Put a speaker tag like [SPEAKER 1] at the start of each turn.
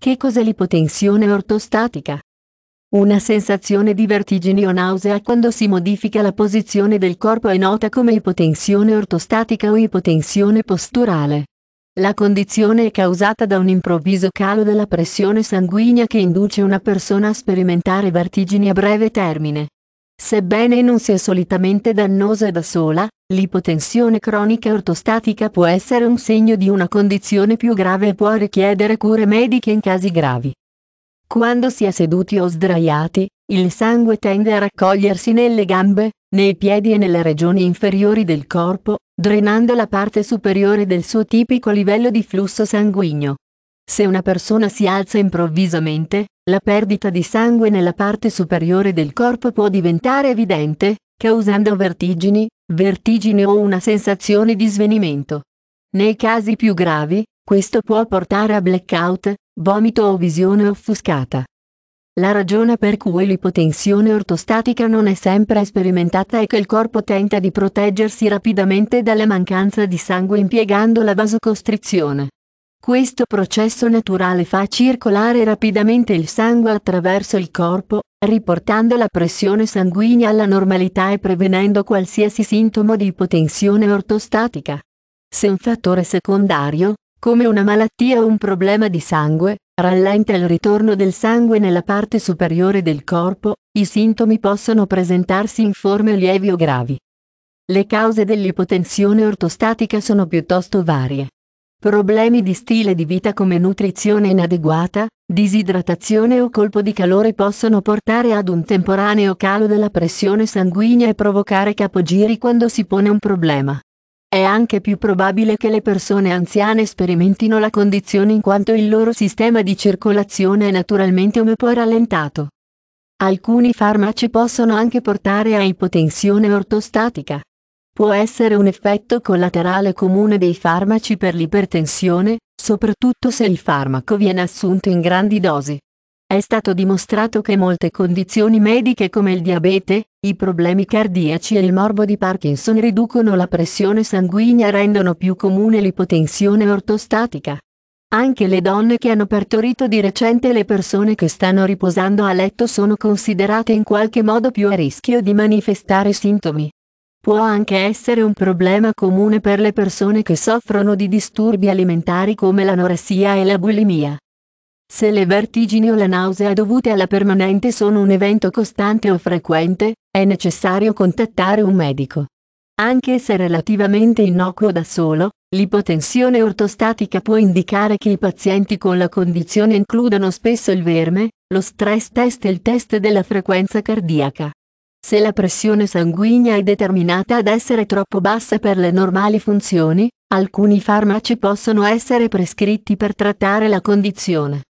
[SPEAKER 1] Che cos'è l'ipotensione ortostatica? Una sensazione di vertigini o nausea quando si modifica la posizione del corpo è nota come ipotensione ortostatica o ipotensione posturale. La condizione è causata da un improvviso calo della pressione sanguigna che induce una persona a sperimentare vertigini a breve termine. Sebbene non sia solitamente dannosa da sola, l'ipotensione cronica ortostatica può essere un segno di una condizione più grave e può richiedere cure mediche in casi gravi. Quando si è seduti o sdraiati, il sangue tende a raccogliersi nelle gambe, nei piedi e nelle regioni inferiori del corpo, drenando la parte superiore del suo tipico livello di flusso sanguigno. Se una persona si alza improvvisamente, la perdita di sangue nella parte superiore del corpo può diventare evidente, causando vertigini, vertigini o una sensazione di svenimento. Nei casi più gravi, questo può portare a blackout, vomito o visione offuscata. La ragione per cui l'ipotensione ortostatica non è sempre sperimentata è che il corpo tenta di proteggersi rapidamente dalla mancanza di sangue impiegando la vasocostrizione. Questo processo naturale fa circolare rapidamente il sangue attraverso il corpo, riportando la pressione sanguigna alla normalità e prevenendo qualsiasi sintomo di ipotensione ortostatica. Se un fattore secondario, come una malattia o un problema di sangue, rallenta il ritorno del sangue nella parte superiore del corpo, i sintomi possono presentarsi in forme lievi o gravi. Le cause dell'ipotensione ortostatica sono piuttosto varie. Problemi di stile di vita come nutrizione inadeguata, disidratazione o colpo di calore possono portare ad un temporaneo calo della pressione sanguigna e provocare capogiri quando si pone un problema. È anche più probabile che le persone anziane sperimentino la condizione in quanto il loro sistema di circolazione è naturalmente un po' rallentato. Alcuni farmaci possono anche portare a ipotensione ortostatica può essere un effetto collaterale comune dei farmaci per l'ipertensione, soprattutto se il farmaco viene assunto in grandi dosi. È stato dimostrato che molte condizioni mediche come il diabete, i problemi cardiaci e il morbo di Parkinson riducono la pressione sanguigna e rendono più comune l'ipotensione ortostatica. Anche le donne che hanno partorito di recente e le persone che stanno riposando a letto sono considerate in qualche modo più a rischio di manifestare sintomi. Può anche essere un problema comune per le persone che soffrono di disturbi alimentari come l'anoressia e la bulimia. Se le vertigini o la nausea dovute alla permanente sono un evento costante o frequente, è necessario contattare un medico. Anche se relativamente innocuo da solo, l'ipotensione ortostatica può indicare che i pazienti con la condizione includano spesso il verme, lo stress test e il test della frequenza cardiaca. Se la pressione sanguigna è determinata ad essere troppo bassa per le normali funzioni, alcuni farmaci possono essere prescritti per trattare la condizione.